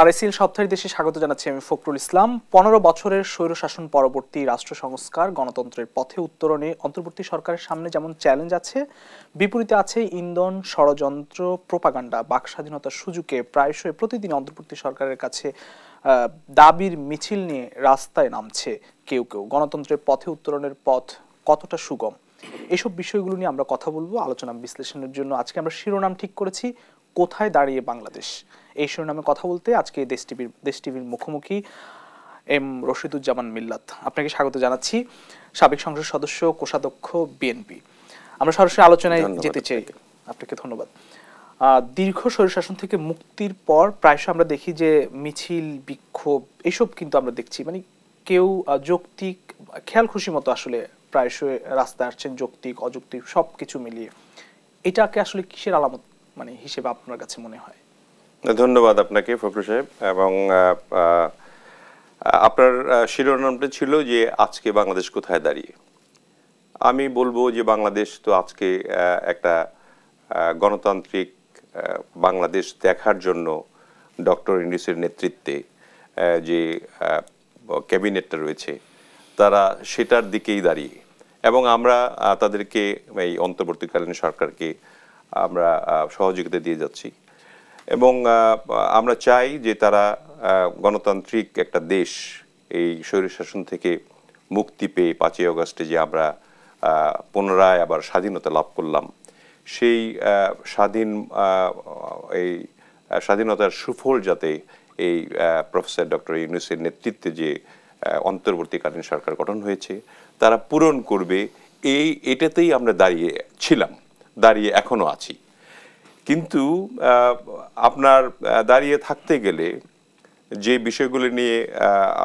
আর এসিল সপ্তাহের দেশে স্বাগত জানাচ্ছি আমি ফখরুল ইসলাম পনেরো বছরের স্বৈরশাসন পরবর্তী রাষ্ট্র সংস্কার গণতন্ত্রের পথে উত্তরণে অন্তর্বর্তী সরকারের সামনে যেমন চ্যালেঞ্জ আছে বিপরীতে আছে ইন্ধন ষড়যন্ত্র প্রপাগান্ডা বাক স্বাধীনতার সুযোগে প্রায়শই প্রতিদিন অন্তর্বর্তী সরকারের কাছে দাবির মিছিল নিয়ে রাস্তায় নামছে কেউ কেউ গণতন্ত্রের পথে উত্তরণের পথ কতটা সুগম এসব বিষয়গুলো নিয়ে আমরা কথা বলবো আলোচনা বিশ্লেষণের জন্য আজকে আমরা শিরোনাম ঠিক করেছি কোথায় দাঁড়িয়ে বাংলাদেশ এই শিরোনামে কথা বলতে আজকে দেশ টিভির দেশ টিভির মুখোমুখি এম রশিদুজ্জামান মিল্লাত আপনাকে স্বাগত জানাচ্ছি সাবেক সংসদ সদস্য কোষাধ্যক্ষ বিএনপি আমরা সরাসরি আলোচনায় যেতে চাই আপনাকে ধন্যবাদ দীর্ঘ শরীর শাসন থেকে মুক্তির পর প্রায়শই আমরা দেখি যে মিছিল বিক্ষোভ এসব কিন্তু আমরা দেখছি মানে কেউ যৌক্তিক খেয়াল খুশি মতো আসলে প্রায়শই রাস্তায় আসছেন যৌক্তিক অযৌক্তিক সব কিছু মিলিয়ে এটাকে আসলে কিসের আলামত মানে হিসেবে আপনার কাছে মনে হয় ধন্যবাদ আপনাকে ফখরুল সাহেব এবং আপনার শিরোনামটা ছিল যে আজকে বাংলাদেশ কোথায় দাঁড়িয়ে আমি বলবো যে বাংলাদেশ তো আজকে একটা গণতান্ত্রিক বাংলাদেশ দেখার জন্য ডক্টর ইন্ডিসের নেতৃত্বে যে ক্যাবিনেটটা রয়েছে তারা সেটার দিকেই দাঁড়িয়ে এবং আমরা তাদেরকে এই অন্তর্বর্তীকালীন সরকারকে আমরা সহযোগিতা দিয়ে যাচ্ছি এবং আমরা চাই যে তারা গণতান্ত্রিক একটা দেশ এই শরীর শাসন থেকে মুক্তি পেয়ে পাঁচই অগস্টে যে আমরা পুনরায় আবার স্বাধীনতা লাভ করলাম সেই স্বাধীন এই স্বাধীনতার সুফল যাতে এই প্রফেসর ডক্টর ইউনুসের নেতৃত্বে যে অন্তর্বর্তীকালীন সরকার গঠন হয়েছে তারা পূরণ করবে এই এটাতেই আমরা দাঁড়িয়ে ছিলাম দাঁড়িয়ে এখনও আছি কিন্তু আপনার দাঁড়িয়ে থাকতে গেলে যে বিষয়গুলি নিয়ে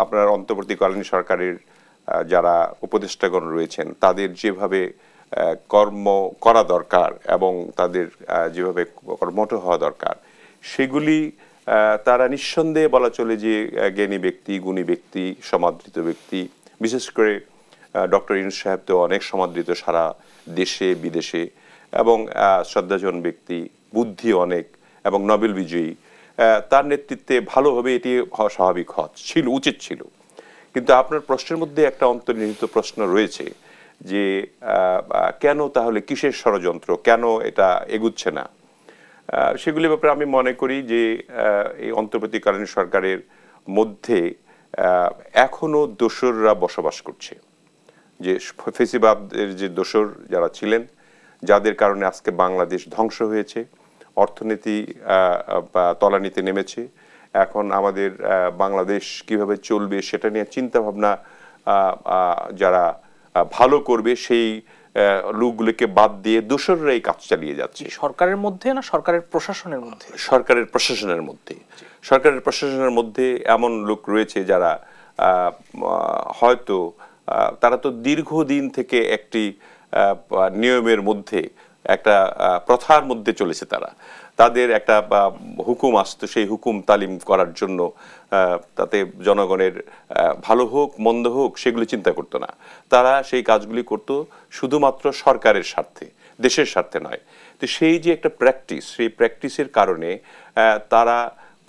আপনার অন্তর্বর্তীকালীন সরকারের যারা উপদেষ্টাগণ রয়েছেন তাদের যেভাবে কর্ম করা দরকার এবং তাদের যেভাবে কর্মঠ হওয়া দরকার সেগুলি তারা নিঃসন্দেহে বলা চলে যে জ্ঞানী ব্যক্তি গুণী ব্যক্তি সমাদৃত ব্যক্তি বিশেষ করে ডক্টর ইউনুস সাহেব তো অনেক সমাদৃত সারা দেশে বিদেশে এবং শ্রদ্ধাজন ব্যক্তি বুদ্ধি অনেক এবং নবেল বিজয়ী তার নেতৃত্বে ভালোভাবে এটি স্বাভাবিক হজ ছিল উচিত ছিল কিন্তু আপনার প্রশ্নের মধ্যে একটা অন্তর্নিহিত প্রশ্ন রয়েছে যে কেন তাহলে কিসের ষড়যন্ত্র কেন এটা এগুচ্ছে না সেগুলি ব্যাপারে আমি মনে করি যে এই অন্তর্বর্তীকালীন সরকারের মধ্যে এখনও দোসররা বসবাস করছে যে ফেসিবাদের যে দোসর যারা ছিলেন যাদের কারণে আজকে বাংলাদেশ ধ্বংস হয়েছে অর্থনীতি তলানিতে নেমেছে এখন আমাদের বাংলাদেশ কিভাবে চলবে সেটা নিয়ে চিন্তাভাবনা যারা ভালো করবে সেই লোকগুলোকে বাদ দিয়ে দোসররা এই কাজ চালিয়ে যাচ্ছে সরকারের মধ্যে না সরকারের প্রশাসনের মধ্যে সরকারের প্রশাসনের মধ্যে সরকারের প্রশাসনের মধ্যে এমন লোক রয়েছে যারা হয়তো তারা তো দীর্ঘদিন থেকে একটি নিয়মের মধ্যে একটা প্রথার মধ্যে চলেছে তারা তাদের একটা হুকুম আসতো সেই হুকুম তালিম করার জন্য তাতে জনগণের ভালো হোক মন্দ হোক সেগুলি চিন্তা করতো না তারা সেই কাজগুলি করত শুধুমাত্র সরকারের স্বার্থে দেশের স্বার্থে নয় তো সেই যে একটা প্র্যাকটিস সেই প্র্যাকটিসের কারণে তারা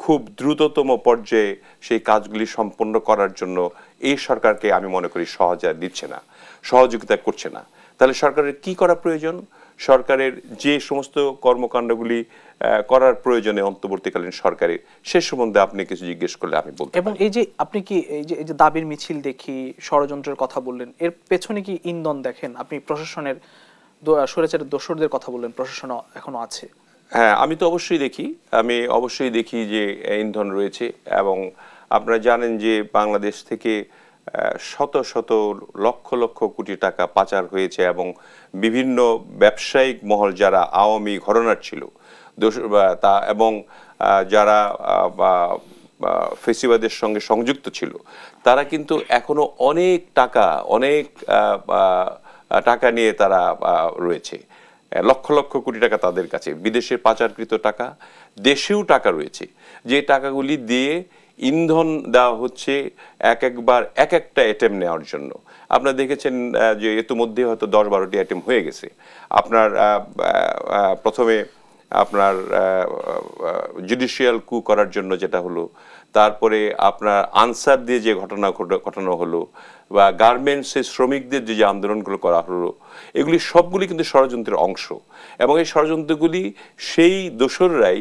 খুব দ্রুততম পর্যায়ে সেই কাজগুলি সম্পন্ন করার জন্য এই সরকারকে আমি মনে করি সহজে দিচ্ছে না সহযোগিতা করছে না তাহলে সরকারের কি করা প্রয়োজন সরকারের যে সমস্ত কর্মকাণ্ডগুলি করার প্রয়োজনে অন্তর্বর্তীকালীন সরকারের সে সম্বন্ধে আপনি কিছু জিজ্ঞেস করলে আমি বলতে এবং এই যে আপনি কি এই যে এই যে দাবির মিছিল দেখি ষড়যন্ত্রের কথা বললেন এর পেছনে কি ইন্ধন দেখেন আপনি প্রশাসনের স্বৈরাচারের দোসরদের কথা বললেন প্রশাসন এখনো আছে হ্যাঁ আমি তো অবশ্যই দেখি আমি অবশ্যই দেখি যে ইন্ধন রয়েছে এবং আপনারা জানেন যে বাংলাদেশ থেকে শত শত লক্ষ লক্ষ কোটি টাকা পাচার হয়েছে এবং বিভিন্ন ব্যবসায়িক মহল যারা আওয়ামী ঘরনার ছিল তা এবং যারা ফেসিবাদের সঙ্গে সংযুক্ত ছিল তারা কিন্তু এখনো অনেক টাকা অনেক টাকা নিয়ে তারা রয়েছে লক্ষ লক্ষ কোটি টাকা তাদের কাছে বিদেশে পাচারকৃত টাকা দেশেও টাকা রয়েছে যে টাকাগুলি দিয়ে ইন্ধন দেওয়া হচ্ছে এক একবার এক একটা অ্যাটেম নেওয়ার জন্য আপনারা দেখেছেন যে ইতিমধ্যে হয়তো দশ বারোটি অ্যাটেম হয়ে গেছে আপনার প্রথমে আপনার জুডিশিয়াল কু করার জন্য যেটা হলো তারপরে আপনার আনসার দিয়ে যে ঘটনা ঘটানো হলো বা গার্মেন্টসে শ্রমিকদের যে যে আন্দোলনগুলো করা হলো এগুলি সবগুলি কিন্তু ষড়যন্ত্রের অংশ এবং এই ষড়যন্ত্রগুলি সেই দোসররাই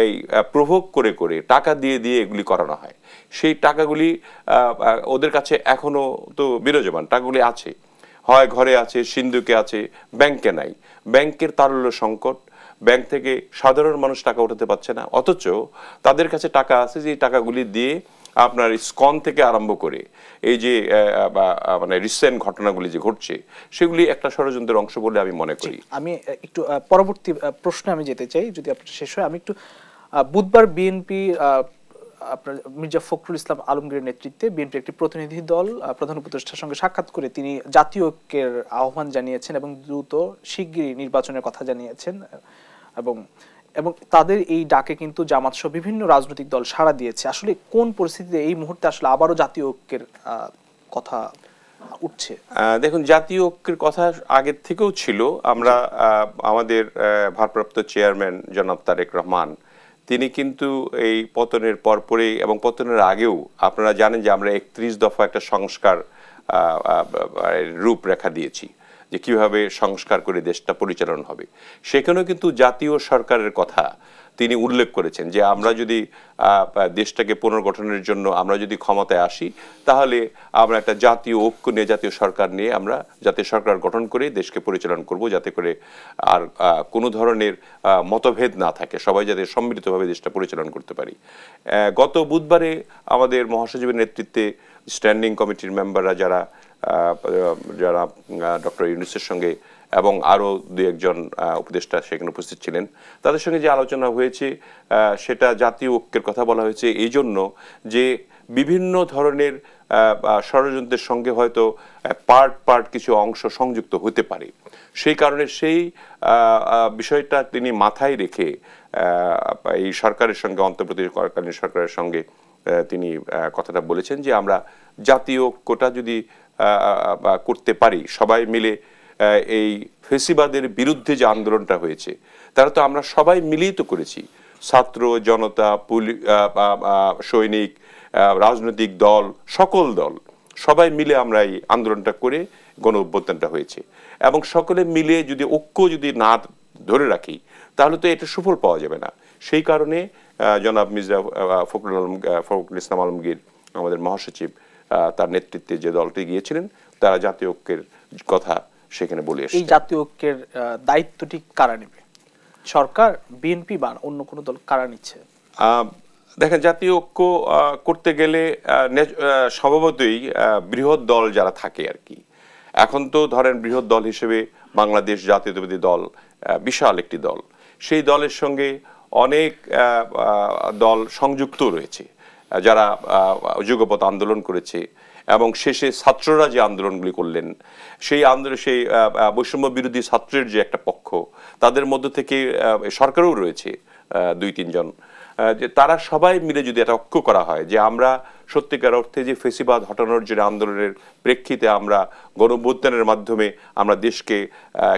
এই প্রভোগ করে করে টাকা দিয়ে দিয়ে এগুলি করানো হয় সেই টাকাগুলি ওদের কাছে এখনও তো বিরাজমান টাকাগুলি আছে হয় ঘরে আছে সিন্ধুকে আছে ব্যাংকে নাই ব্যাংকের তারল্য সংকট ব্যাংক থেকে সাধারণ মানুষ টাকা উঠাতে পারছে না অথচ তাদের কাছে টাকা আছে যে টাকাগুলি দিয়ে আপনার স্কন থেকে আরম্ভ করে এই যে মানে রিসেন্ট ঘটনাগুলি যে ঘটছে সেগুলি একটা ষড়যন্ত্রের অংশ বলে আমি মনে করি আমি একটু পরবর্তী প্রশ্নে আমি যেতে চাই যদি আপনার শেষ হয় আমি একটু বুধবার বিএনপি আপনার মির্জা ফখরুল ইসলাম আলমগীরের নেতৃত্বে বিএনপি একটি প্রতিনিধি দল প্রধান উপদেষ্টার সঙ্গে সাক্ষাৎ করে তিনি জাতীয় ঐক্যের আহ্বান জানিয়েছেন এবং দ্রুত শিগগিরই নির্বাচনের কথা জানিয়েছেন এবং এবং তাদের এই ডাকে কিন্তু জামাত সহ বিভিন্ন রাজনৈতিক দল সাড়া দিয়েছে আসলে কোন পরিস্থিতিতে এই মুহূর্তে আসলে আবারও জাতীয় ঐক্যের কথা উঠছে দেখুন জাতীয় ঐক্যের কথা আগের থেকেও ছিল আমরা আমাদের ভারপ্রাপ্ত চেয়ারম্যান জনাব তারেক রহমান তিনি কিন্তু এই পতনের পরপরে এবং পতনের আগেও আপনারা জানেন যে আমরা একত্রিশ দফা একটা সংস্কার রূপরেখা দিয়েছি যে কিভাবে সংস্কার করে দেশটা পরিচালন হবে সেখানেও কিন্তু জাতীয় সরকারের কথা তিনি উল্লেখ করেছেন যে আমরা যদি দেশটাকে পুনর্গঠনের জন্য আমরা যদি ক্ষমতায় আসি তাহলে আমরা একটা জাতীয় ঐক্য নিয়ে জাতীয় সরকার নিয়ে আমরা জাতীয় সরকার গঠন করে দেশকে পরিচালন করব যাতে করে আর কোনো ধরনের মতভেদ না থাকে সবাই যাতে সম্মিলিতভাবে দেশটা পরিচালন করতে পারি গত বুধবারে আমাদের মহাসচিবের নেতৃত্বে স্ট্যান্ডিং কমিটির মেম্বাররা যারা যারা ডক্টর ইউনিসের সঙ্গে এবং আরও দু একজন উপদেষ্টা সেখানে উপস্থিত ছিলেন তাদের সঙ্গে যে আলোচনা হয়েছে সেটা জাতীয় ঐক্যের কথা বলা হয়েছে এই জন্য যে বিভিন্ন ধরনের ষড়যন্ত্রের সঙ্গে হয়তো পার্ট পার্ট কিছু অংশ সংযুক্ত হতে পারে সেই কারণে সেই বিষয়টা তিনি মাথায় রেখে এই সরকারের সঙ্গে অন্তর্বর্তীকালীন সরকারের সঙ্গে তিনি কথাটা বলেছেন যে আমরা জাতীয় কোটা যদি করতে পারি সবাই মিলে এই ফেসিবাদের বিরুদ্ধে যে আন্দোলনটা হয়েছে তারা তো আমরা সবাই মিলেই তো করেছি ছাত্র জনতা পুলি সৈনিক রাজনৈতিক দল সকল দল সবাই মিলে আমরা এই আন্দোলনটা করে গণ অভ্যুত্থানটা হয়েছে এবং সকলে মিলে যদি ঐক্য যদি না ধরে রাখি তাহলে তো এটা সুফল পাওয়া যাবে না সেই কারণে জনাব মির্জা ফখরুল আলম ফখরুল ইসলাম আলমগীর আমাদের মহাসচিব তার নেতৃত্বে যে দলটি গিয়েছিলেন তারা জাতীয় ঐক্যের কথা সেখানে বলে এই জাতীয় ঐক্যের দায়িত্বটি কারা নেবে সরকার বিএনপি বা অন্য কোনো দল কারা নিচ্ছে দেখেন জাতীয় ঐক্য করতে গেলে স্বভাবতই বৃহৎ দল যারা থাকে আর কি এখন তো ধরেন বৃহৎ দল হিসেবে বাংলাদেশ জাতীয়তাবাদী দল বিশাল একটি দল সেই দলের সঙ্গে অনেক দল সংযুক্ত রয়েছে যারা যুগপথ আন্দোলন করেছে এবং শেষে ছাত্ররা যে আন্দোলনগুলি করলেন সেই আন্দোলন সেই বৈষম্য বিরোধী ছাত্রের যে একটা পক্ষ তাদের মধ্য থেকে সরকারও রয়েছে দুই তিনজন যে তারা সবাই মিলে যদি এটা ঐক্য করা হয় যে আমরা সত্যিকার অর্থে যে ফেসিবাদ হটানোর যে আন্দোলনের প্রেক্ষিতে আমরা গণভ্যুত্থানের মাধ্যমে আমরা দেশকে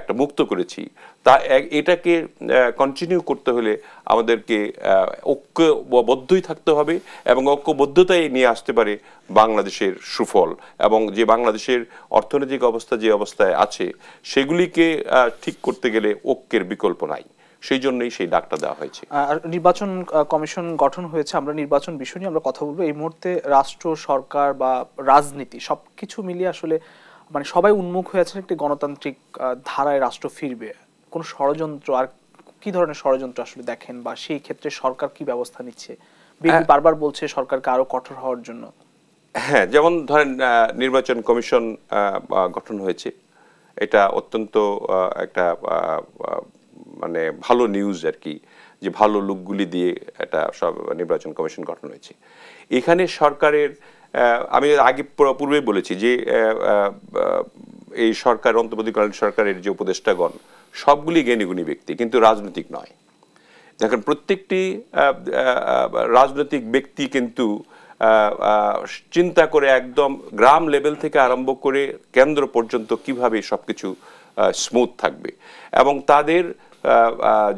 একটা মুক্ত করেছি তা এটাকে কন্টিনিউ করতে হলে আমাদেরকে ঐক্যবদ্ধই থাকতে হবে এবং ঐক্যবদ্ধতাই নিয়ে আসতে পারে বাংলাদেশের সুফল এবং যে বাংলাদেশের অর্থনৈতিক অবস্থা যে অবস্থায় আছে সেগুলিকে ঠিক করতে গেলে ঐক্যের বিকল্প নাই সেই জন্যই সেই ডাকটা দেওয়া হয়েছে নির্বাচন কমিশন গঠন হয়েছে আমরা নির্বাচন বিষয় নিয়ে আমরা কথা বলবো এই মুহূর্তে রাষ্ট্র সরকার বা রাজনীতি সব কিছু মিলিয়ে আসলে মানে সবাই উন্মুখ হয়ে আছে একটি গণতান্ত্রিক ধারায় রাষ্ট্র ফিরবে কোন ষড়যন্ত্র আর কি ধরনের ষড়যন্ত্র আসলে দেখেন বা সেই ক্ষেত্রে সরকার কি ব্যবস্থা নিচ্ছে হ্যাঁ। বারবার বলছে সরকারকে আরো কঠোর হওয়ার জন্য হ্যাঁ যেমন ধরেন নির্বাচন কমিশন গঠন হয়েছে এটা অত্যন্ত একটা মানে ভালো নিউজ আর কি যে ভালো লোকগুলি দিয়ে এটা সব নির্বাচন কমিশন গঠন হয়েছে এখানে সরকারের আমি আগে পূর্বে বলেছি যে এই সরকার অন্তর্বর্তীকালীন সরকারের যে উপদেষ্টাগণ সবগুলি জ্ঞানীগুণী ব্যক্তি কিন্তু রাজনৈতিক নয় দেখেন প্রত্যেকটি রাজনৈতিক ব্যক্তি কিন্তু চিন্তা করে একদম গ্রাম লেভেল থেকে আরম্ভ করে কেন্দ্র পর্যন্ত কিভাবে সব কিছু স্মুথ থাকবে এবং তাদের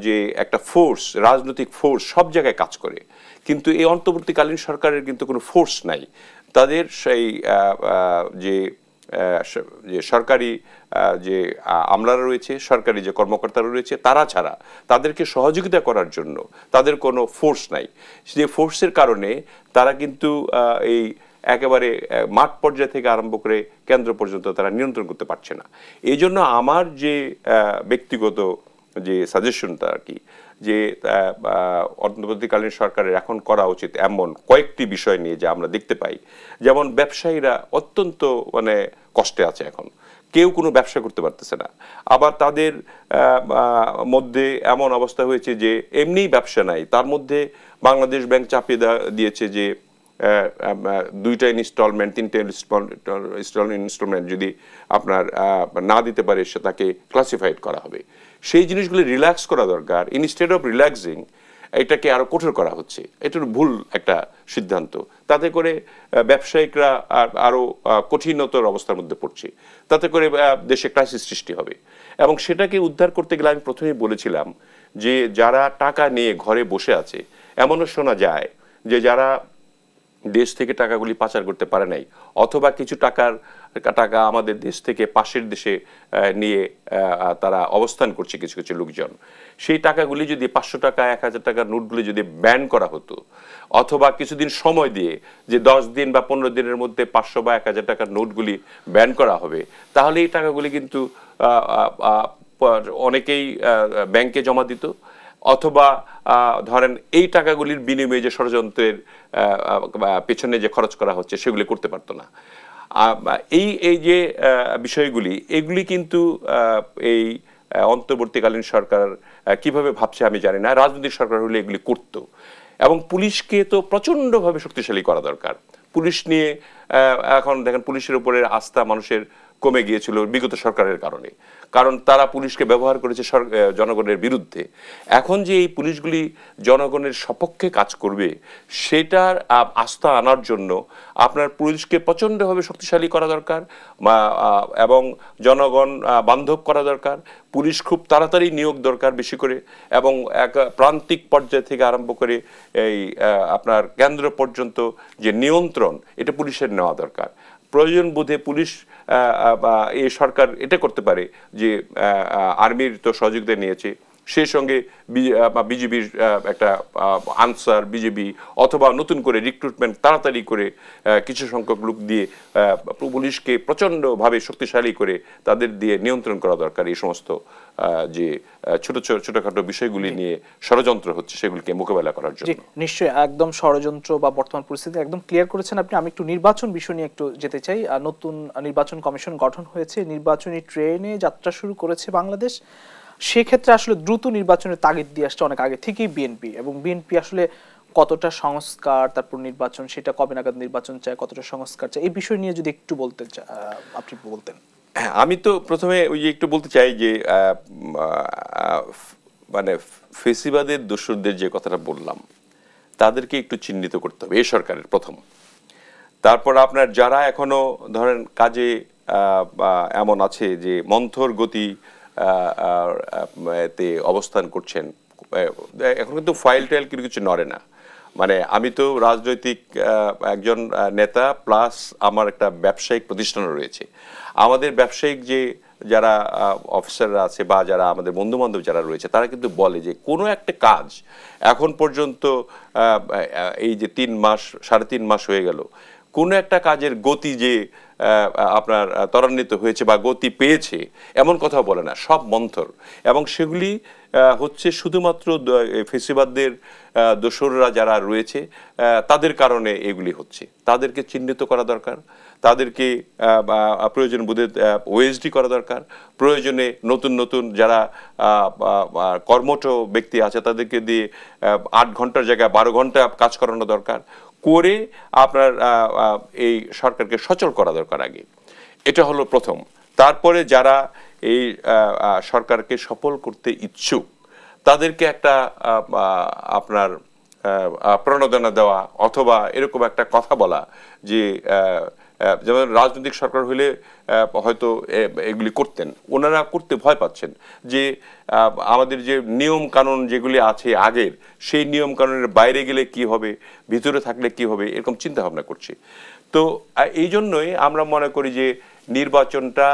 যে একটা ফোর্স রাজনৈতিক ফোর্স সব জায়গায় কাজ করে কিন্তু এই অন্তর্বর্তীকালীন সরকারের কিন্তু কোনো ফোর্স নাই তাদের সেই যে যে সরকারি যে আমলারা রয়েছে সরকারি যে কর্মকর্তারা রয়েছে তারা ছাড়া তাদেরকে সহযোগিতা করার জন্য তাদের কোনো ফোর্স নাই যে ফোর্সের কারণে তারা কিন্তু এই একেবারে মাঠ পর্যায় থেকে আরম্ভ করে কেন্দ্র পর্যন্ত তারা নিয়ন্ত্রণ করতে পারছে না এই জন্য আমার যে ব্যক্তিগত যে সাজেশনটা আর কি যে অন্তর্বর্তীকালীন সরকারের এখন করা উচিত এমন কয়েকটি বিষয় নিয়ে যা আমরা দেখতে পাই যেমন ব্যবসায়ীরা অত্যন্ত মানে কষ্টে আছে এখন কেউ কোনো ব্যবসা করতে পারতেছে না আবার তাদের মধ্যে এমন অবস্থা হয়েছে যে এমনিই ব্যবসা নাই তার মধ্যে বাংলাদেশ ব্যাংক চাপিয়ে দিয়েছে যে দুইটা ইনস্টলমেন্ট তিনটা ইনস্টলমেন্ট যদি আপনার না দিতে পারে সে তাকে ক্লাসিফাইড করা হবে সেই জিনিসগুলি রিল্যাক্স করা দরকার ইনস্টেড অফ রিল্যাক্সিং এটাকে আরও কঠোর করা হচ্ছে এটা ভুল একটা সিদ্ধান্ত তাতে করে ব্যবসায়িকরা আরও কঠিনতর অবস্থার মধ্যে পড়ছে তাতে করে দেশে ক্রাইসিস সৃষ্টি হবে এবং সেটাকে উদ্ধার করতে গেলে আমি প্রথমেই বলেছিলাম যে যারা টাকা নিয়ে ঘরে বসে আছে এমনও শোনা যায় যে যারা দেশ থেকে টাকাগুলি পাচার করতে পারে নাই অথবা কিছু টাকার টাকা আমাদের দেশ থেকে পাশের দেশে নিয়ে তারা অবস্থান করছে কিছু কিছু লোকজন সেই টাকাগুলি যদি পাঁচশো টাকা এক হাজার টাকার নোটগুলি যদি ব্যান করা হতো অথবা কিছুদিন সময় দিয়ে যে দশ দিন বা পনেরো দিনের মধ্যে পাঁচশো বা এক হাজার টাকার নোটগুলি ব্যান করা হবে তাহলে এই টাকাগুলি কিন্তু অনেকেই ব্যাংকে জমা দিত অথবা ধরেন এই টাকাগুলির বিনিময়ে যে ষড়যন্ত্রের পেছনে যে খরচ করা হচ্ছে সেগুলি করতে পারতো না এই এই যে বিষয়গুলি এগুলি কিন্তু এই অন্তর্বর্তীকালীন সরকার কিভাবে ভাবছে আমি জানি না রাজনৈতিক সরকার হলে এগুলি করতো এবং পুলিশকে তো প্রচণ্ডভাবে শক্তিশালী করা দরকার পুলিশ নিয়ে এখন দেখেন পুলিশের উপরে আস্থা মানুষের কমে গিয়েছিল বিগত সরকারের কারণে কারণ তারা পুলিশকে ব্যবহার করেছে জনগণের বিরুদ্ধে এখন যে এই পুলিশগুলি জনগণের সপক্ষে কাজ করবে সেটার আস্থা আনার জন্য আপনার পুলিশকে প্রচণ্ডভাবে শক্তিশালী করা দরকার এবং জনগণ বান্ধব করা দরকার পুলিশ খুব তাড়াতাড়ি নিয়োগ দরকার বেশি করে এবং এক প্রান্তিক পর্যায় থেকে আরম্ভ করে এই আপনার কেন্দ্র পর্যন্ত যে নিয়ন্ত্রণ এটা পুলিশের নেওয়া দরকার প্রয়োজন বোধে পুলিশ এই সরকার এটা করতে পারে যে আর্মির তো সহযোগিতা নিয়েছে সেই সঙ্গে বিজেপির একটা আনসার বিজেপি অথবা নতুন করে রিক্রুটমেন্ট তাড়াতাড়ি করে কিছু সংখ্যক লোক দিয়ে পুলিশকে প্রচণ্ডভাবে শক্তিশালী করে তাদের দিয়ে নিয়ন্ত্রণ করা দরকার এই সমস্ত যে ছোট ছোটখাটো বিষয়গুলি নিয়ে ষড়যন্ত্র হচ্ছে সেগুলিকে মোকাবেলা করার জন্য নিশ্চয়ই একদম ষড়যন্ত্র বা বর্তমান পরিস্থিতি একদম ক্লিয়ার করেছেন আপনি আমি একটু নির্বাচন বিষয় নিয়ে একটু যেতে চাই নতুন নির্বাচন কমিশন গঠন হয়েছে নির্বাচনী ট্রেনে যাত্রা শুরু করেছে বাংলাদেশ সেক্ষেত্রে আসলে দ্রুত নির্বাচনের তাগিদ দিয়ে আসছে অনেক আগে থেকেই বিএনপি এবং বিএনপি আসলে কতটা সংস্কার তারপর নির্বাচন সেটা কবে নাগাদ নির্বাচন চায় কতটা সংস্কার চায় এই বিষয় নিয়ে যদি একটু বলতে আপনি বলতেন আমি তো প্রথমে ওই যে একটু বলতে চাই যে মানে ফেসিবাদের দোসরদের যে কথাটা বললাম তাদেরকে একটু চিহ্নিত করতে হবে এ সরকারের প্রথম তারপর আপনার যারা এখনও ধরেন কাজে এমন আছে যে মন্থর গতি তে অবস্থান করছেন এখন কিন্তু ফাইল টাইল কিছু নড়ে না মানে আমি তো রাজনৈতিক একজন নেতা প্লাস আমার একটা ব্যবসায়িক প্রতিষ্ঠানও রয়েছে আমাদের ব্যবসায়িক যে যারা অফিসাররা আছে বা যারা আমাদের বন্ধুবান্ধব যারা রয়েছে তারা কিন্তু বলে যে কোনো একটা কাজ এখন পর্যন্ত এই যে তিন মাস সাড়ে তিন মাস হয়ে গেল কোনো একটা কাজের গতি যে আপনার ত্বরান্বিত হয়েছে বা গতি পেয়েছে এমন কথা বলে না সব মন্থর এবং সেগুলি হচ্ছে শুধুমাত্র ফেসিবাদদের দোসররা যারা রয়েছে তাদের কারণে এগুলি হচ্ছে তাদেরকে চিহ্নিত করা দরকার তাদেরকে প্রয়োজন বোধে ওএসডি করা দরকার প্রয়োজনে নতুন নতুন যারা কর্মঠ ব্যক্তি আছে তাদেরকে দিয়ে আট ঘন্টার জায়গায় বারো ঘন্টা কাজ করানো দরকার করে আপনার এই সরকারকে সচল করা দরকার আগে এটা হলো প্রথম তারপরে যারা এই সরকারকে সফল করতে ইচ্ছুক তাদেরকে একটা আপনার প্রণোদনা দেওয়া অথবা এরকম একটা কথা বলা যে যেমন রাজনৈতিক সরকার হলে হয়তো এগুলি করতেন ওনারা করতে ভয় পাচ্ছেন যে আমাদের যে নিয়ম কানুন যেগুলি আছে আগের সেই নিয়ম কানুনের বাইরে গেলে কি হবে ভিতরে থাকলে কি হবে এরকম চিন্তা ভাবনা করছে তো এই জন্যই আমরা মনে করি যে নির্বাচনটা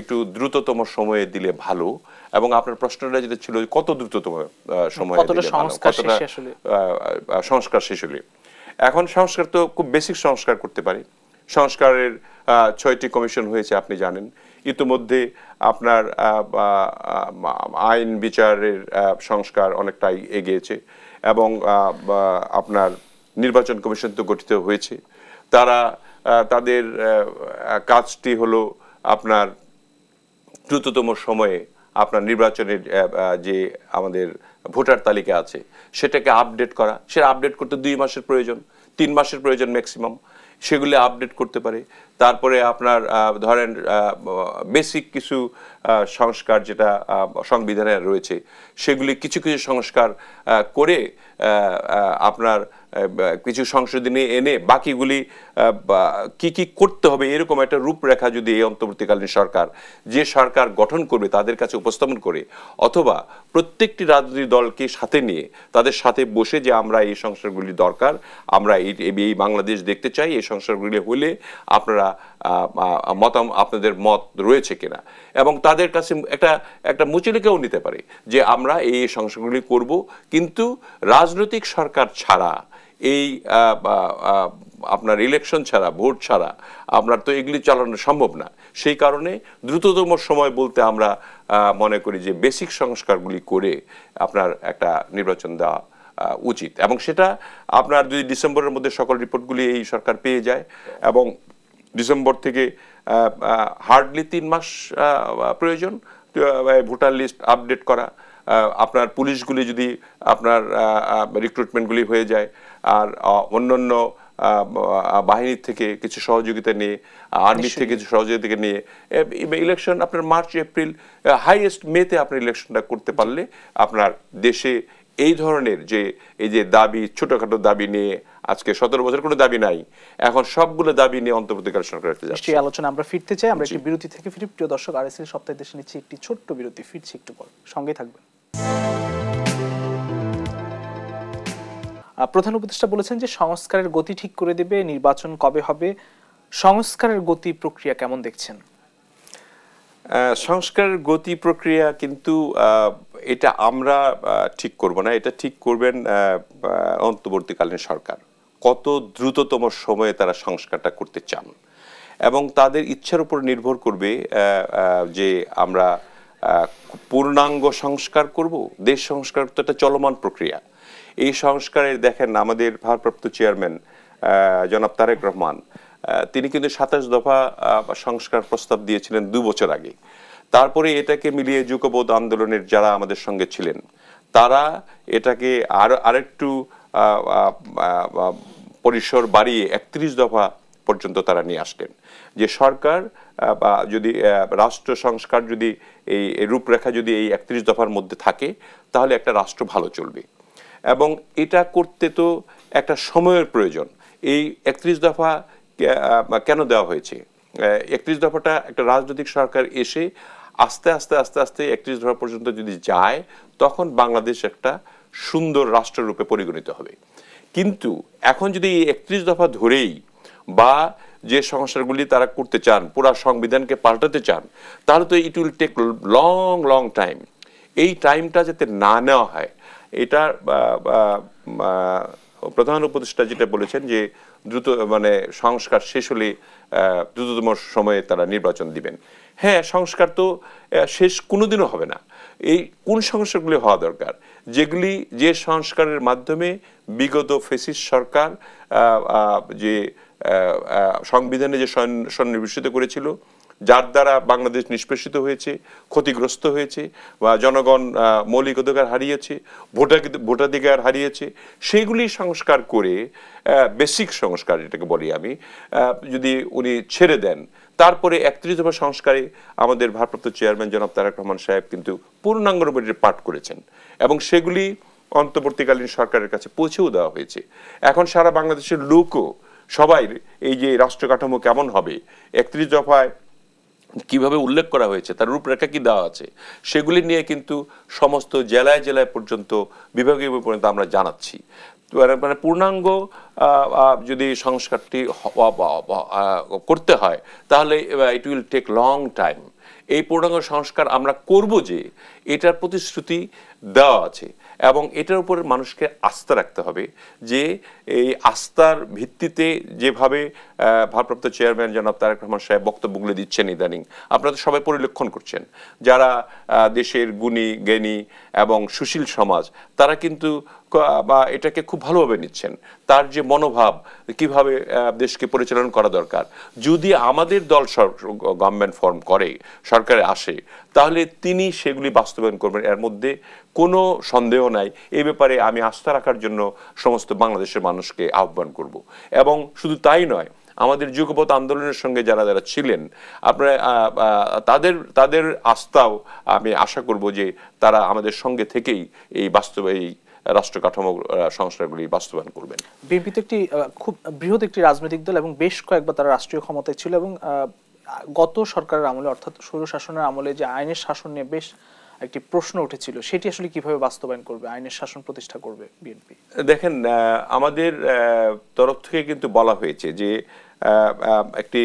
একটু দ্রুততম সময়ে দিলে ভালো এবং আপনার প্রশ্নটা যেটা ছিল কত দ্রুততম সময়ে সংস্কার শেষ হলে এখন সংস্কার তো খুব বেসিক সংস্কার করতে পারি সংস্কারের ছয়টি কমিশন হয়েছে আপনি জানেন ইতিমধ্যে আপনার আইন বিচারের সংস্কার অনেকটাই এগিয়েছে এবং আপনার নির্বাচন কমিশন তো গঠিত হয়েছে তারা তাদের কাজটি হলো আপনার দ্রুততম সময়ে আপনার নির্বাচনের যে আমাদের ভোটার তালিকা আছে সেটাকে আপডেট করা সেটা আপডেট করতে দুই মাসের প্রয়োজন তিন মাসের প্রয়োজন ম্যাক্সিমাম সেগুলি আপডেট করতে পারে তারপরে আপনার ধরেন বেসিক কিছু সংস্কার যেটা সংবিধানে রয়েছে সেগুলি কিছু কিছু সংস্কার করে আপনার কিছু সংশোধনী এনে বাকিগুলি কি কি করতে হবে এরকম একটা রূপরেখা যদি এই অন্তর্বর্তীকালীন সরকার যে সরকার গঠন করবে তাদের কাছে উপস্থাপন করে অথবা প্রত্যেকটি রাজনৈতিক দলকে সাথে নিয়ে তাদের সাথে বসে যে আমরা এই সংস্কারগুলি দরকার আমরা এই বাংলাদেশ দেখতে চাই এই সংস্কারগুলি হলে আপনারা মতাম আপনাদের মত রয়েছে কিনা এবং তাদের কাছে একটা একটা মুচলিকাও নিতে পারে যে আমরা এই সংস্কারগুলি করব কিন্তু রাজনৈতিক সরকার ছাড়া এই আপনার ইলেকশন ছাড়া ভোট ছাড়া আপনার তো এগুলি চালানো সম্ভব না সেই কারণে দ্রুততম সময় বলতে আমরা মনে করি যে বেসিক সংস্কারগুলি করে আপনার একটা নির্বাচন দেওয়া উচিত এবং সেটা আপনার যদি ডিসেম্বরের মধ্যে সকল রিপোর্টগুলি এই সরকার পেয়ে যায় এবং ডিসেম্বর থেকে হার্ডলি তিন মাস প্রয়োজন ভোটার লিস্ট আপডেট করা আপনার পুলিশগুলি যদি আপনার রিক্রুটমেন্টগুলি হয়ে যায় আর অন্যান্য বাহিনীর থেকে কিছু সহযোগিতা নিয়ে আর্মি থেকে কিছু সহযোগিতা নিয়ে ইলেকশন আপনার মার্চ এপ্রিল হাইয়েস্ট মেতে আপনি ইলেকশনটা করতে পারলে আপনার দেশে এই ধরনের যে এই যে দাবি ছোটখাটো দাবি নিয়ে আজকে সতেরো বছর কোনো দাবি নাই এখন সবগুলো দাবি নিয়ে অন্তর্বর্তীকাল সরকার সেই আলোচনা আমরা ফিরতে চাই আমরা একটি বিরতি থেকে ফিরি প্রিয় দর্শক আর এস সপ্তাহে দেশে নিচ্ছি একটি ছোট্ট বিরতি ফিরছি একটু পর সঙ্গে থাকবেন প্রধান উপদেষ্টা বলেছেন যে সংস্কারের গতি ঠিক করে দেবে নির্বাচন কবে হবে সংস্কারের গতি প্রক্রিয়া কেমন দেখছেন সংস্কারের গতি প্রক্রিয়া কিন্তু এটা আমরা ঠিক করব না এটা ঠিক করবেন অন্তর্বর্তীকালীন সরকার কত দ্রুততম সময়ে তারা সংস্কারটা করতে চান এবং তাদের ইচ্ছার উপর নির্ভর করবে যে আমরা পূর্ণাঙ্গ সংস্কার করব দেশ সংস্কার তো একটা চলমান প্রক্রিয়া এই সংস্কারের দেখেন আমাদের ভারপ্রাপ্ত চেয়ারম্যান জনাব তারেক রহমান তিনি কিন্তু সাতাশ দফা সংস্কার প্রস্তাব দিয়েছিলেন দু বছর আগে তারপরে এটাকে মিলিয়ে যুগবোধ আন্দোলনের যারা আমাদের সঙ্গে ছিলেন তারা এটাকে আর আরেকটু পরিসর বাড়িয়ে একত্রিশ দফা পর্যন্ত তারা নিয়ে আসলেন যে সরকার বা যদি রাষ্ট্র সংস্কার যদি এই রূপরেখা যদি এই একত্রিশ দফার মধ্যে থাকে তাহলে একটা রাষ্ট্র ভালো চলবে এবং এটা করতে তো একটা সময়ের প্রয়োজন এই একত্রিশ দফা কেন দেওয়া হয়েছে একত্রিশ দফাটা একটা রাজনৈতিক সরকার এসে আস্তে আস্তে আস্তে আস্তে একত্রিশ দফা পর্যন্ত যদি যায় তখন বাংলাদেশ একটা সুন্দর রাষ্ট্ররূপে পরিগণিত হবে কিন্তু এখন যদি এই একত্রিশ দফা ধরেই বা যে সংস্কারগুলি তারা করতে চান পুরা সংবিধানকে পাল্টাতে চান তাহলে তো it will take long long time এই টাইমটা যাতে না নেওয়া হয় এটা প্রধান উপদেষ্টা যেটা বলেছেন যে দ্রুত মানে সংস্কার শেষ হলে দ্রুততম সময়ে তারা নির্বাচন দিবেন হ্যাঁ সংস্কার তো শেষ কোনোদিনও হবে না এই কোন সংস্কারগুলি হওয়া দরকার যেগুলি যে সংস্কারের মাধ্যমে বিগত ফেসিস সরকার যে সংবিধানে যে সন্নিবেশিত করেছিল যার দ্বারা বাংলাদেশ নিষ্পেষিত হয়েছে ক্ষতিগ্রস্ত হয়েছে বা জনগণ মৌলিক অধিকার হারিয়েছে ভোটা ভোটাধিকার হারিয়েছে সেইগুলি সংস্কার করে বেসিক সংস্কার এটাকে বলি আমি যদি উনি ছেড়ে দেন তারপরে একত্রিশ দফা সংস্কারে আমাদের ভারপ্রাপ্ত চেয়ারম্যান জনাব তারাক রহমান সাহেব কিন্তু পূর্ণাঙ্গ রূপে পাঠ করেছেন এবং সেগুলি অন্তর্বর্তীকালীন সরকারের কাছে পৌঁছেও দেওয়া হয়েছে এখন সারা বাংলাদেশের লোকও সবাই এই যে রাষ্ট্র কাঠামো কেমন হবে একত্রিশ দফায় কিভাবে উল্লেখ করা হয়েছে তার রূপরেখা কি দেওয়া আছে সেগুলি নিয়ে কিন্তু সমস্ত জেলায় জেলায় পর্যন্ত বিভাগীয় পর্যন্ত আমরা জানাচ্ছি মানে, মানে পূর্ণাঙ্গ যদি সংস্কারটি করতে হয় তাহলে it will take long time এই পূর্ণাঙ্গ সংস্কার আমরা করব যে এটার প্রতিশ্রুতি দেওয়া আছে এবং এটার উপর মানুষকে আস্থা রাখতে হবে যে এই আস্থার ভিত্তিতে যেভাবে ভারপ্রাপ্ত চেয়ারম্যান জনাব তারেক রহমান সাহেব বক্তব্যগুলো দিচ্ছেন ইদানিং আপনারা তো সবাই পরিলক্ষণ করছেন যারা দেশের গুণী জ্ঞানী এবং সুশীল সমাজ তারা কিন্তু বা এটাকে খুব ভালোভাবে নিচ্ছেন তার যে মনোভাব কিভাবে দেশকে পরিচালনা করা দরকার যদি আমাদের দল গভর্নমেন্ট ফর্ম করে সরকারে আসে তাহলে তিনি সেগুলি বাস্তবায়ন করবেন এর মধ্যে কোনো সন্দেহ নাই এ ব্যাপারে আমি আস্থা রাখার জন্য সমস্ত বাংলাদেশের মানুষকে আহ্বান করব এবং শুধু তাই নয় আমাদের যুগপথ আন্দোলনের সঙ্গে যারা যারা ছিলেন আপনার তাদের তাদের আস্থাও আমি আশা করব যে তারা আমাদের সঙ্গে থেকেই এই বাস্তব এই রাষ্ট্র কাঠামো সংস্কারগুলি বাস্তবায়ন করবেন বিএনপি তো একটি খুব বৃহৎ একটি রাজনৈতিক দল এবং বেশ কয়েকবার তারা রাষ্ট্রীয় ক্ষমতায় ছিল এবং গত সরকারের আমলে অর্থাৎ সৌর শাসনের আমলে যে আইনের শাসন নিয়ে বেশ একটি প্রশ্ন উঠেছিল সেটি আসলে কিভাবে বাস্তবায়ন করবে আইনের শাসন প্রতিষ্ঠা করবে বিএনপি দেখেন আমাদের তরফ থেকে কিন্তু বলা হয়েছে যে একটি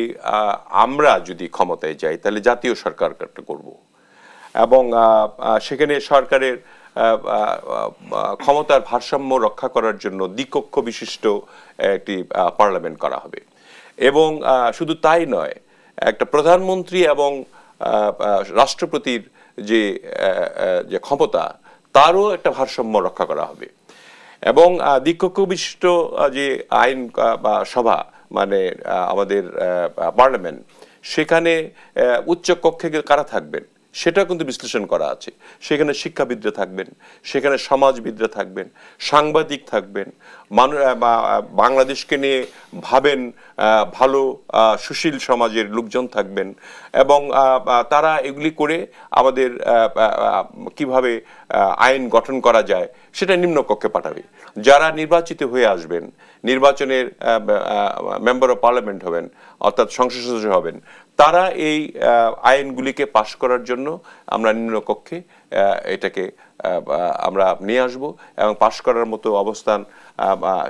আমরা যদি ক্ষমতায় যাই তাহলে জাতীয় সরকার করব এবং সেখানে সরকারের ক্ষমতার ভারসাম্য রক্ষা করার জন্য দ্বিকক্ষ বিশিষ্ট একটি পার্লামেন্ট করা হবে এবং শুধু তাই নয় একটা প্রধানমন্ত্রী এবং রাষ্ট্রপতির যে যে ক্ষমতা তারও একটা ভারসাম্য রক্ষা করা হবে এবং দ্বিকক্ষ বিশিষ্ট যে আইন বা সভা মানে আমাদের পার্লামেন্ট সেখানে উচ্চ কক্ষে কারা থাকবেন সেটা কিন্তু বিশ্লেষণ করা আছে সেখানে শিক্ষাবিদরা থাকবেন সেখানে সমাজবিদরা থাকবেন সাংবাদিক থাকবেন মানুষ বাংলাদেশকে নিয়ে ভাবেন ভালো সুশীল সমাজের লোকজন থাকবেন এবং তারা এগুলি করে আমাদের কিভাবে আইন গঠন করা যায় সেটা নিম্নকক্ষে পাঠাবে যারা নির্বাচিত হয়ে আসবেন নির্বাচনের মেম্বার অফ পার্লামেন্ট হবেন অর্থাৎ সংসদ সদস্য হবেন তারা এই আইনগুলিকে পাশ করার জন্য আমরা নিম্নকক্ষে এটাকে আমরা নিয়ে আসব এবং পাশ করার মতো অবস্থান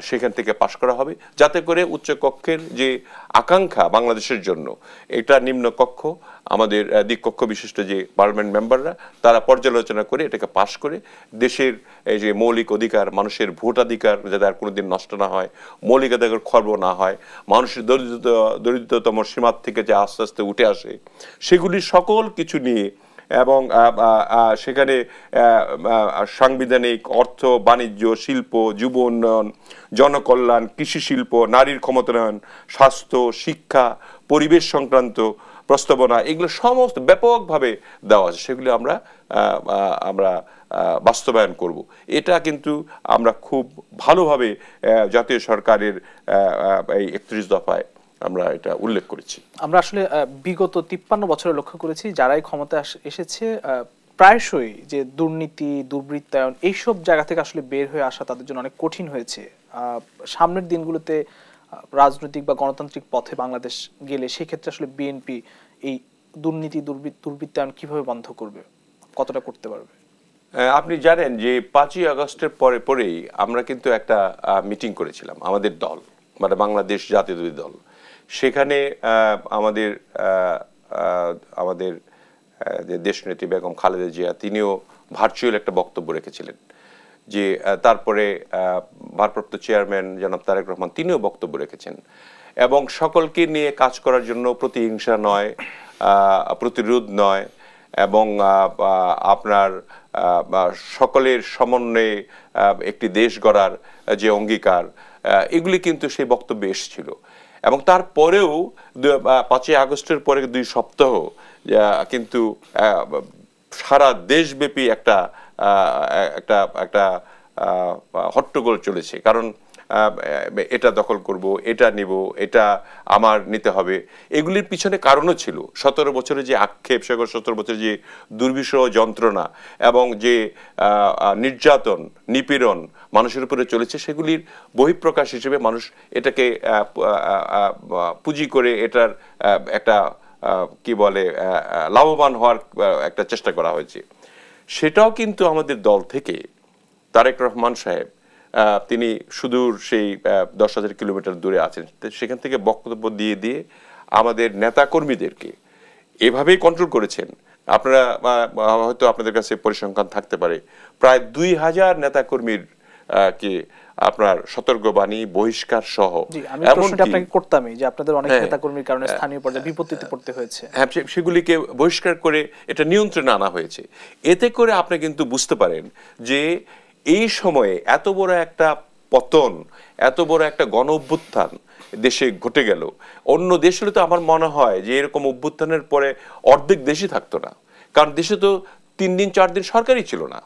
সেখান থেকে পাশ করা হবে যাতে করে উচ্চ কক্ষের যে আকাঙ্ক্ষা বাংলাদেশের জন্য এটা নিম্ন কক্ষ আমাদের কক্ষ বিশিষ্ট যে পার্লামেন্ট মেম্বাররা তারা পর্যালোচনা করে এটাকে পাশ করে দেশের এই যে মৌলিক অধিকার মানুষের ভোটাধিকার যাতে আর কোনোদিন নষ্ট না হয় মৌলিক অধিকার খর্ব না হয় মানুষের দরিদ্রতম সীমার থেকে যে আস্তে আস্তে উঠে আসে সেগুলি সকল কিছু নিয়ে এবং সেখানে সাংবিধানিক অর্থ বাণিজ্য শিল্প যুব উন্নয়ন জনকল্যাণ কৃষি শিল্প নারীর ক্ষমতায়ন স্বাস্থ্য শিক্ষা পরিবেশ সংক্রান্ত প্রস্তাবনা এগুলো সমস্ত ব্যাপকভাবে দেওয়া আছে সেগুলি আমরা আমরা বাস্তবায়ন করব এটা কিন্তু আমরা খুব ভালোভাবে জাতীয় সরকারের এই একত্রিশ দফায় আমরা এটা উল্লেখ করেছি আমরা আসলে বিগত তিপ্পান্ন বছরে লক্ষ্য করেছি যারাই ক্ষমতা এসেছে প্রায়শই যে দুর্নীতি দুর্বৃত্তায়ন এইসব জায়গা থেকে আসলে বের হয়ে আসা তাদের জন্য অনেক কঠিন হয়েছে সামনের দিনগুলোতে রাজনৈতিক বা গণতান্ত্রিক পথে বাংলাদেশ গেলে সেক্ষেত্রে আসলে বিএনপি এই দুর্নীতি দুর্বৃত্তায়ন কিভাবে বন্ধ করবে কতটা করতে পারবে আপনি জানেন যে পাঁচই আগস্টের পরে পরেই আমরা কিন্তু একটা মিটিং করেছিলাম আমাদের দল মানে বাংলাদেশ জাতীয় দল সেখানে আমাদের আমাদের যে দেশনেত্রী বেগম খালেদা জিয়া তিনিও ভার্চুয়াল একটা বক্তব্য রেখেছিলেন যে তারপরে ভারপ্রাপ্ত চেয়ারম্যান জনাব তারেক রহমান তিনিও বক্তব্য রেখেছেন এবং সকলকে নিয়ে কাজ করার জন্য প্রতিহিংসা নয় প্রতিরোধ নয় এবং আপনার সকলের সমন্বয়ে একটি দেশ গড়ার যে অঙ্গীকার এগুলি কিন্তু সেই বক্তব্যে এসেছিল এবং তারপরেও পাঁচই আগস্টের পরে দুই সপ্তাহ কিন্তু সারা দেশব্যাপী একটা একটা একটা হট্টগোল চলেছে কারণ এটা দখল করব এটা নিব এটা আমার নিতে হবে এগুলির পিছনে কারণও ছিল সতেরো বছরের যে আক্ষেপ সেগুলো সতেরো বছরের যে দুর্বিষহ যন্ত্রণা এবং যে নির্যাতন নিপীড়ন মানুষের উপরে চলেছে সেগুলির বহিঃপ্রকাশ হিসেবে মানুষ এটাকে পুঁজি করে এটার একটা কি বলে লাভবান হওয়ার একটা চেষ্টা করা হয়েছে সেটাও কিন্তু আমাদের দল থেকে তারেক রহমান সাহেব তিনি সুদূর সেই দশ হাজার কিলোমিটার দূরে আছেন সেখান থেকে বক্তব্য দিয়ে দিয়ে আমাদের নেতাকর্মীদেরকে এভাবেই কন্ট্রোল করেছেন আপনারা হয়তো আপনাদের কাছে পরিসংখ্যান থাকতে পারে প্রায় দুই হাজার নেতাকর্মীর কে আপনার সতর্কবাণী বহিষ্কার সহ আপনাকে করতামই যে আপনাদের অনেক হ্যাঁ। নেতাকর্মীর কারণে হ্যাঁ। স্থানীয় পর্যায়ে বিপত্তিতে পড়তে হয়েছে হ্যাঁ সেগুলিকে বহিষ্কার করে এটা নিয়ন্ত্রণে আনা হয়েছে এতে করে আপনি কিন্তু বুঝতে পারেন যে এই সময়ে এত বড় একটা পতন এত বড় একটা গণ অভ্যুত্থান দেশে ঘটে গেল অন্য দেশগুলো তো আমার মনে হয় যে এরকম অভ্যুত্থানের পরে অর্ধেক দেশই থাকতো না কারণ দেশে তো তিন দিন চার দিন সরকারই ছিল না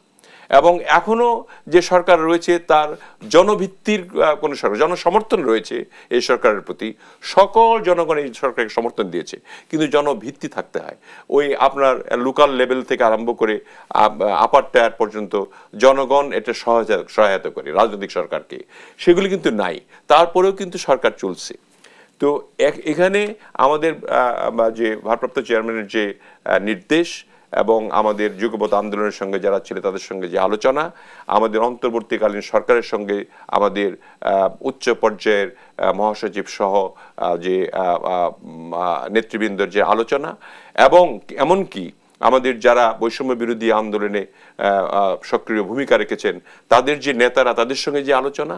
এবং এখনও যে সরকার রয়েছে তার জনভিত্তির কোনো সরকার জনসমর্থন রয়েছে এই সরকারের প্রতি সকল জনগণ এই সরকারকে সমর্থন দিয়েছে কিন্তু জনভিত্তি থাকতে হয় ওই আপনার লোকাল লেভেল থেকে আরম্ভ করে আপার টায়ার পর্যন্ত জনগণ এটা সহায়তা করে রাজনৈতিক সরকারকে সেগুলি কিন্তু নাই তারপরেও কিন্তু সরকার চলছে তো এখানে আমাদের যে ভারপ্রাপ্ত চেয়ারম্যানের যে নির্দেশ এবং আমাদের যুগপথ আন্দোলনের সঙ্গে যারা ছিল তাদের সঙ্গে যে আলোচনা আমাদের অন্তর্বর্তীকালীন সরকারের সঙ্গে আমাদের উচ্চ পর্যায়ের মহাসচিব সহ যে নেতৃবৃন্দর যে আলোচনা এবং এমনকি আমাদের যারা বৈষম্য বিরোধী আন্দোলনে সক্রিয় ভূমিকা রেখেছেন তাদের যে নেতারা তাদের সঙ্গে যে আলোচনা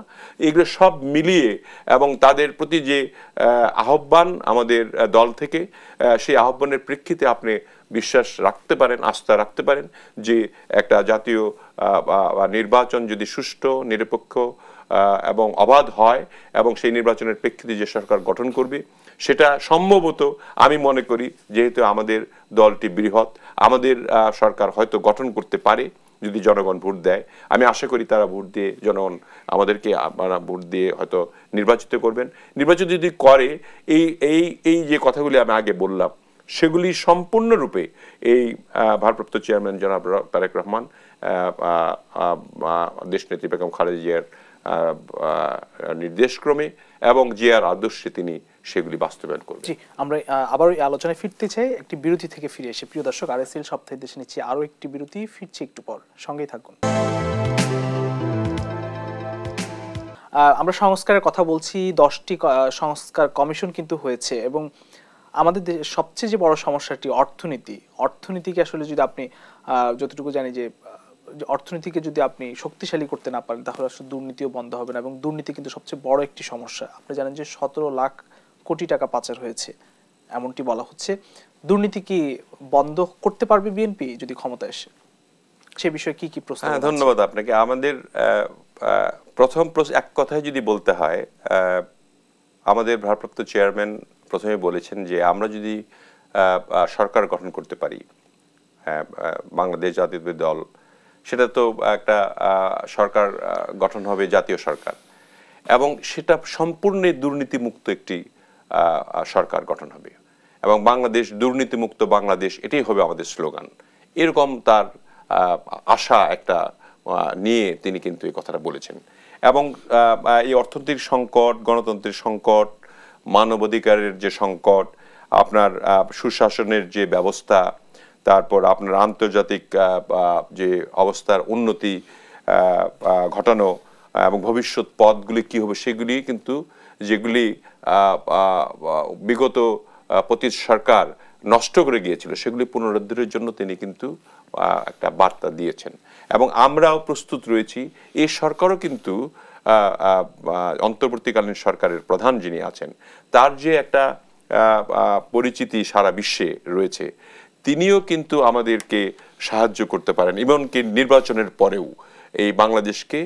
এগুলো সব মিলিয়ে এবং তাদের প্রতি যে আহ্বান আমাদের দল থেকে সেই আহ্বানের প্রেক্ষিতে আপনি বিশ্বাস রাখতে পারেন আস্থা রাখতে পারেন যে একটা জাতীয় নির্বাচন যদি সুষ্ঠু নিরপেক্ষ এবং অবাধ হয় এবং সেই নির্বাচনের প্রেক্ষিতে যে সরকার গঠন করবে সেটা সম্ভবত আমি মনে করি যেহেতু আমাদের দলটি বৃহৎ আমাদের সরকার হয়তো গঠন করতে পারে যদি জনগণ ভোট দেয় আমি আশা করি তারা ভোট দিয়ে জনগণ আমাদেরকে মানে ভোট দিয়ে হয়তো নির্বাচিত করবেন নির্বাচিত যদি করে এই এই এই যে কথাগুলি আমি আগে বললাম সেগুলি সম্পূর্ণরূপে এই ভারপ্রাপ্ত চেয়ারম্যান জনাব তারেক রহমান দেশনেত্রী বেগম খালেদা জিয়ার নির্দেশক্রমে এবং জিয়ার আদর্শে তিনি সেগুলি বাস্তবায়ন করবেন জি আমরা আবার ওই আলোচনায় ফিরতে চাই একটি বিরতি থেকে ফিরে এসে প্রিয় দর্শক আর এসএল সপ্তাহে দেশে নিচ্ছি আরও একটি বিরতি ফিরছি একটু পর সঙ্গেই থাকুন আমরা সংস্কারের কথা বলছি দশটি সংস্কার কমিশন কিন্তু হয়েছে এবং আমাদের সবচেয়ে যে বড় সমস্যাটি অর্থনীতি অর্থনীতিকে আসলে যদি আপনি যতটুকু জানি যে অর্থনীতিকে যদি আপনি শক্তিশালী করতে না পারেন তাহলে আসলে দুর্নীতিও বন্ধ হবে না এবং দুর্নীতি কিন্তু সবচেয়ে বড় একটি সমস্যা আপনি জানেন যে সতেরো লাখ কোটি টাকা পাচার হয়েছে এমনটি বলা হচ্ছে দুর্নীতি কি বন্ধ করতে পারবে বিএনপি যদি ক্ষমতা এসে সে বিষয়ে কি কি প্রশ্ন হ্যাঁ ধন্যবাদ আপনাকে আমাদের প্রথম এক কথায় যদি বলতে হয় আমাদের ভারপ্রাপ্ত চেয়ারম্যান প্রথমে বলেছেন যে আমরা যদি সরকার গঠন করতে পারি হ্যাঁ, বাংলাদেশ জাতীয় দল সেটা তো একটা সরকার গঠন হবে জাতীয় সরকার এবং সেটা সম্পূর্ণ দুর্নীতিমুক্ত একটি সরকার গঠন হবে এবং বাংলাদেশ দুর্নীতিমুক্ত বাংলাদেশ এটাই হবে আমাদের স্লোগান এরকম তার আশা একটা নিয়ে তিনি কিন্তু এই কথাটা বলেছেন এবং এই অর্থনৈতিক সংকট গণতন্ত্রের সংকট মানবাধিকারের যে সংকট আপনার সুশাসনের যে ব্যবস্থা তারপর আপনার আন্তর্জাতিক যে অবস্থার উন্নতি ঘটানো এবং ভবিষ্যৎ পদগুলি কী হবে সেগুলি কিন্তু যেগুলি বিগত প্রতি সরকার নষ্ট করে গিয়েছিল সেগুলি পুনরুদ্ধারের জন্য তিনি কিন্তু একটা বার্তা দিয়েছেন এবং আমরাও প্রস্তুত রয়েছি এই সরকারও কিন্তু অন্তর্বর্তীকালীন সরকারের প্রধান যিনি আছেন তার যে একটা পরিচিতি সারা বিশ্বে রয়েছে তিনিও কিন্তু আমাদেরকে সাহায্য করতে পারেন এমনকি নির্বাচনের পরেও এই বাংলাদেশকে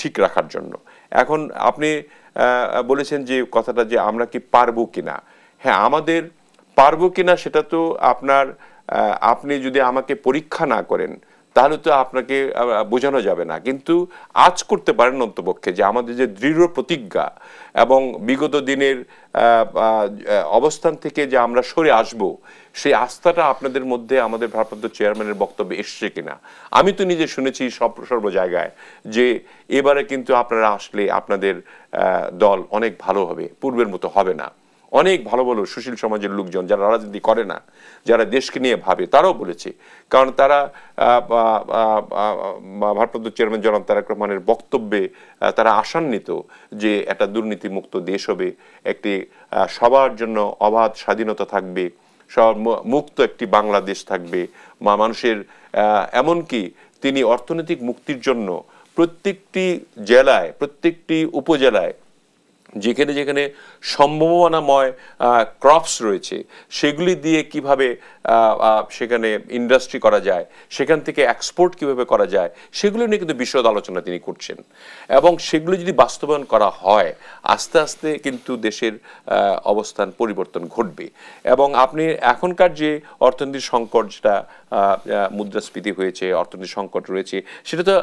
ঠিক রাখার জন্য এখন আপনি বলেছেন যে কথাটা যে আমরা কি পারবো কিনা হ্যাঁ আমাদের পারবো কিনা সেটা তো আপনার আপনি যদি আমাকে পরীক্ষা না করেন তাহলে তো আপনাকে বোঝানো যাবে না কিন্তু আজ করতে পারেন অন্তপক্ষে যে আমাদের যে দৃঢ় প্রতিজ্ঞা এবং বিগত দিনের অবস্থান থেকে যে আমরা সরে আসব সেই আস্থাটা আপনাদের মধ্যে আমাদের ভারপ্রাপ্ত চেয়ারম্যানের বক্তব্যে এসছে কিনা আমি তো নিজে শুনেছি সব সর্ব জায়গায় যে এবারে কিন্তু আপনারা আসলে আপনাদের দল অনেক ভালো হবে পূর্বের মতো হবে না অনেক ভালো ভালো সুশীল সমাজের লোকজন যারা রাজনীতি করে না যারা দেশকে নিয়ে ভাবে তারাও বলেছে কারণ তারা ভারপ্রাপ্ত চেয়ারম্যান জনাব তারাক রহমানের বক্তব্যে তারা আশান্বিত যে একটা দুর্নীতিমুক্ত দেশ হবে একটি সবার জন্য অবাধ স্বাধীনতা থাকবে সব মুক্ত একটি বাংলাদেশ থাকবে মানুষের এমনকি তিনি অর্থনৈতিক মুক্তির জন্য প্রত্যেকটি জেলায় প্রত্যেকটি উপজেলায় যেখানে যেখানে সম্ভাবনাময় ক্রপস রয়েছে সেগুলি দিয়ে কিভাবে সেখানে ইন্ডাস্ট্রি করা যায় সেখান থেকে এক্সপোর্ট কিভাবে করা যায় সেগুলি নিয়ে কিন্তু বিশদ আলোচনা তিনি করছেন এবং সেগুলি যদি বাস্তবায়ন করা হয় আস্তে আস্তে কিন্তু দেশের অবস্থান পরিবর্তন ঘটবে এবং আপনি এখনকার যে অর্থনীতির সংকট যেটা মুদ্রাস্ফীতি হয়েছে অর্থনীতির সংকট রয়েছে সেটা তো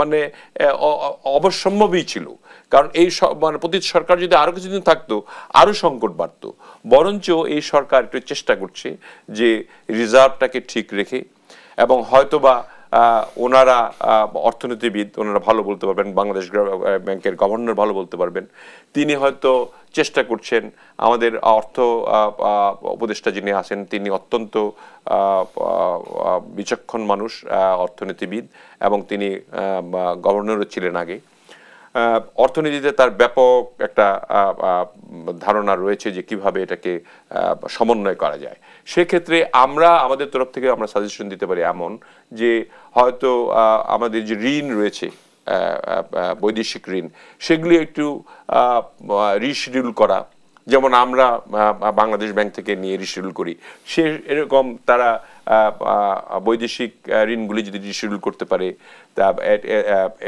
মানে অবসম্ভবই ছিল কারণ এই সব মানে প্রতি সরকার যদি আরও কিছু যেদিন থাকতো আরও সংকট বাড়ত বরঞ্চ এই সরকার একটু চেষ্টা করছে যে রিজার্ভটাকে ঠিক রেখে এবং হয়তোবা ওনারা অর্থনীতিবিদ ওনারা ভালো বলতে পারবেন বাংলাদেশ ব্যাংকের গভর্নর ভালো বলতে পারবেন তিনি হয়তো চেষ্টা করছেন আমাদের অর্থ উপদেষ্টা যিনি আছেন তিনি অত্যন্ত বিচক্ষণ মানুষ অর্থনীতিবিদ এবং তিনি গভর্নরও ছিলেন আগে অর্থনীতিতে তার ব্যাপক একটা ধারণা রয়েছে যে কিভাবে এটাকে সমন্বয় করা যায় সেক্ষেত্রে আমরা আমাদের তরফ থেকে আমরা সাজেশন দিতে পারি এমন যে হয়তো আমাদের যে ঋণ রয়েছে বৈদেশিক ঋণ সেগুলি একটু রিশিডিউল করা যেমন আমরা বাংলাদেশ ব্যাংক থেকে নিয়ে রিশিডিউল করি সে এরকম তারা বৈদেশিক ঋণগুলি যদি রিশিডিউল করতে পারে তা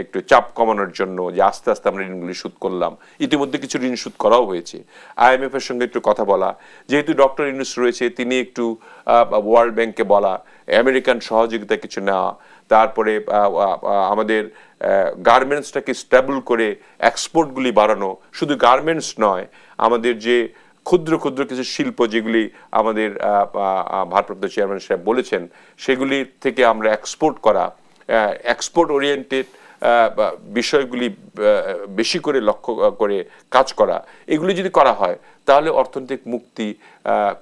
একটু চাপ কমানোর জন্য যে আস্তে আস্তে আমরা ঋণগুলি শোধ করলাম ইতিমধ্যে কিছু ঋণ শোধ করাও হয়েছে আইএমএফ এর সঙ্গে একটু কথা বলা যেহেতু ডক্টর ইউনুস রয়েছে তিনি একটু ওয়ার্ল্ড ব্যাংকে বলা আমেরিকান সহযোগিতা কিছু নেওয়া তারপরে আমাদের গার্মেন্টসটাকে স্ট্যাবল করে এক্সপোর্টগুলি বাড়ানো শুধু গার্মেন্টস নয় আমাদের যে ক্ষুদ্র ক্ষুদ্র কিছু শিল্প যেগুলি আমাদের ভারপ্রাপ্ত চেয়ারম্যান সাহেব বলেছেন সেগুলির থেকে আমরা এক্সপোর্ট করা এক্সপোর্ট ওরিয়েন্টেড বিষয়গুলি বেশি করে লক্ষ্য করে কাজ করা এগুলি যদি করা হয় তাহলে অর্থনৈতিক মুক্তি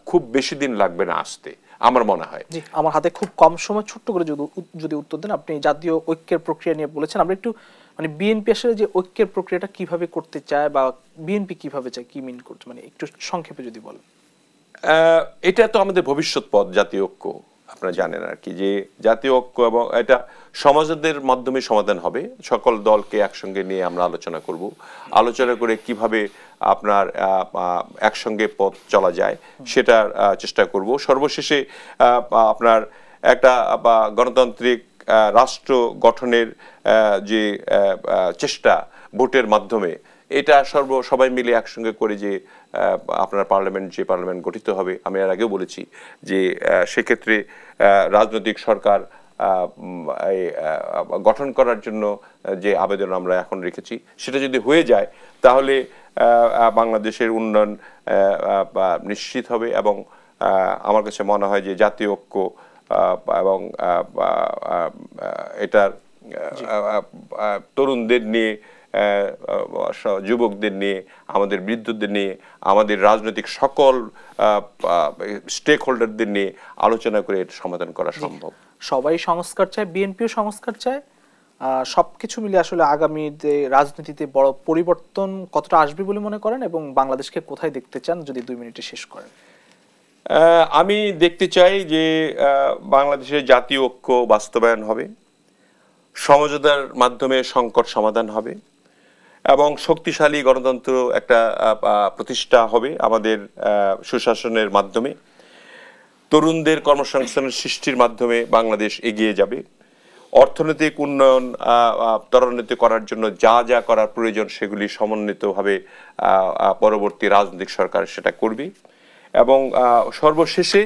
খুব বেশি দিন লাগবে না আসতে আমার মনে হয় জি আমার হাতে খুব কম সময় ছোট্ট করে যদি যদি উত্তর দেন আপনি জাতীয় ঐক্যের প্রক্রিয়া নিয়ে বলেছেন আমরা একটু মানে বিএনপি আসলে যে ঐক্যের প্রক্রিয়াটা কিভাবে করতে চায় বা বিএনপি কিভাবে চায় কি মিন করছে মানে একটু সংক্ষেপে যদি বলেন এটা তো আমাদের ভবিষ্যৎ পথ জাতীয় ঐক্য আপনারা জানেন আর কি যে জাতীয় ঐক্য এবং এটা সমাজদের মাধ্যমে সমাধান হবে সকল দলকে একসঙ্গে নিয়ে আমরা আলোচনা করব আলোচনা করে কিভাবে আপনার একসঙ্গে পথ চলা যায় সেটার চেষ্টা করব সর্বশেষে আপনার একটা বা গণতান্ত্রিক রাষ্ট্র গঠনের যে চেষ্টা ভোটের মাধ্যমে এটা সর্ব সবাই মিলে একসঙ্গে করে যে আপনার পার্লামেন্ট যে পার্লামেন্ট গঠিত হবে আমি এর আগেও বলেছি যে সেক্ষেত্রে রাজনৈতিক সরকার গঠন করার জন্য যে আবেদন আমরা এখন রেখেছি সেটা যদি হয়ে যায় তাহলে বাংলাদেশের উন্নয়ন নিশ্চিত হবে এবং আমার কাছে মনে হয় যে জাতীয় ঐক্য এবং এটার তরুণদের নিয়ে যুবকদের নিয়ে আমাদের বৃদ্ধদের নিয়ে আমাদের রাজনৈতিক সকল স্টেক হোল্ডারদের নিয়ে আলোচনা করে এটা সমাধান করা সম্ভব সবাই সংস্কার চায় বিএনপিও সংস্কার চায় সবকিছু মিলে আসলে আগামী রাজনীতিতে বড় পরিবর্তন কতটা আসবে বলে মনে করেন এবং বাংলাদেশকে কোথায় দেখতে চান যদি দুই মিনিটে শেষ করেন আমি দেখতে চাই যে বাংলাদেশের জাতীয় ঐক্য বাস্তবায়ন হবে সমঝোতার মাধ্যমে সংকট সমাধান হবে এবং শক্তিশালী গণতন্ত্র একটা প্রতিষ্ঠা হবে আমাদের সুশাসনের মাধ্যমে তরুণদের কর্মসংস্থান সৃষ্টির মাধ্যমে বাংলাদেশ এগিয়ে যাবে অর্থনৈতিক উন্নয়ন ত্বরান্বিত করার জন্য যা যা করার প্রয়োজন সেগুলি সমন্বিতভাবে পরবর্তী রাজনৈতিক সরকার সেটা করবে এবং সর্বশেষে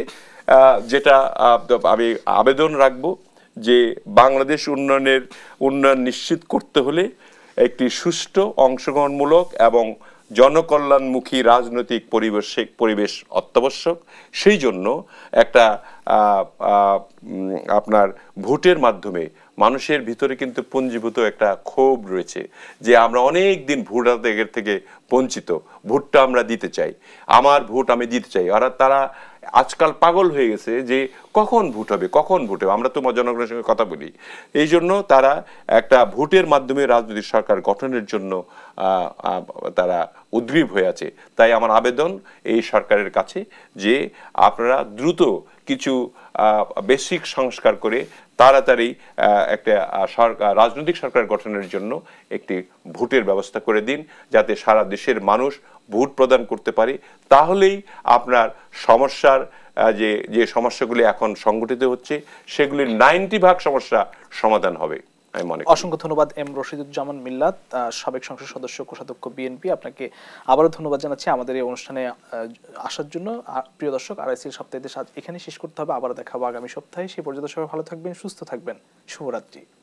যেটা আমি আবেদন রাখব যে বাংলাদেশ উন্নয়নের উন্নয়ন নিশ্চিত করতে হলে একটি সুষ্ঠু অংশগ্রহণমূলক এবং জনকল্যাণমুখী রাজনৈতিক পরিবেশে পরিবেশ অত্যাবশ্যক সেই জন্য একটা আপনার ভোটের মাধ্যমে মানুষের ভিতরে কিন্তু পুঞ্জীভূত একটা ক্ষোভ রয়েছে যে আমরা অনেক দিন ভোটারদের থেকে বঞ্চিত ভোটটা আমরা দিতে চাই আমার ভোট আমি দিতে চাই আর তারা আজকাল পাগল হয়ে গেছে যে কখন ভোট হবে কখন ভোট হবে আমরা তো জনগণের সঙ্গে কথা বলি এই জন্য তারা একটা ভোটের মাধ্যমে রাজনৈতিক সরকার গঠনের জন্য তারা উদ্গ্রীব হয়ে আছে তাই আমার আবেদন এই সরকারের কাছে যে আপনারা দ্রুত কিছু বেসিক সংস্কার করে তাড়াতাড়ি একটা সরকার রাজনৈতিক সরকার গঠনের জন্য একটি ভোটের ব্যবস্থা করে দিন যাতে সারা দেশের মানুষ ভোট প্রদান করতে পারে তাহলেই আপনার সমস্যার যে যে সমস্যাগুলি এখন সংগঠিত হচ্ছে সেগুলির নাইনটি ভাগ সমস্যা সমাধান হবে অসংখ্য ধন্যবাদ এম রশিদুজ্জামান মিল্লাত সাবেক সংসদ সদস্য কোষাধ্যক্ষ বিএনপি আপনাকে আবারও ধন্যবাদ জানাচ্ছি আমাদের এই অনুষ্ঠানে আসার জন্য প্রিয় দর্শক আর আরআইসির সপ্তাহে এখানে শেষ করতে হবে আবার দেখা হবে আগামী সপ্তাহে সেই পর্যন্ত সবাই ভালো থাকবেন সুস্থ থাকবেন শুভরাত্রি